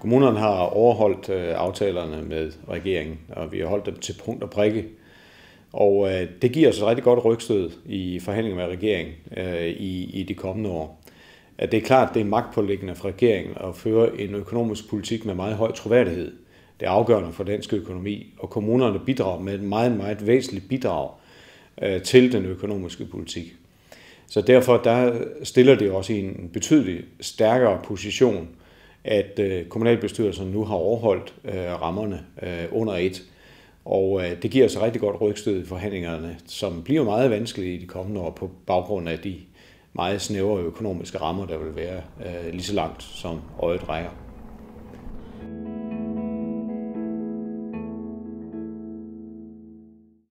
Kommunerne har overholdt øh, aftalerne med regeringen, og vi har holdt dem til punkt og prikke. Og øh, det giver os et rigtig godt rygstød i forhandlinger med regeringen øh, i de kommende år. At det er klart, at det er magtpålæggende for regeringen at føre en økonomisk politik med meget høj troværdighed. Det er afgørende for dansk økonomi, og kommunerne bidrager med et meget, meget væsentligt bidrag til den økonomiske politik. Så derfor der stiller det også i en betydelig stærkere position at øh, kommunalbestyrelsen nu har overholdt øh, rammerne øh, under et. Og øh, det giver os rigtig godt rygstød i forhandlingerne, som bliver meget vanskelige i de kommende år på baggrund af de meget snævre økonomiske rammer, der vil være øh, lige så langt som øjet rækker.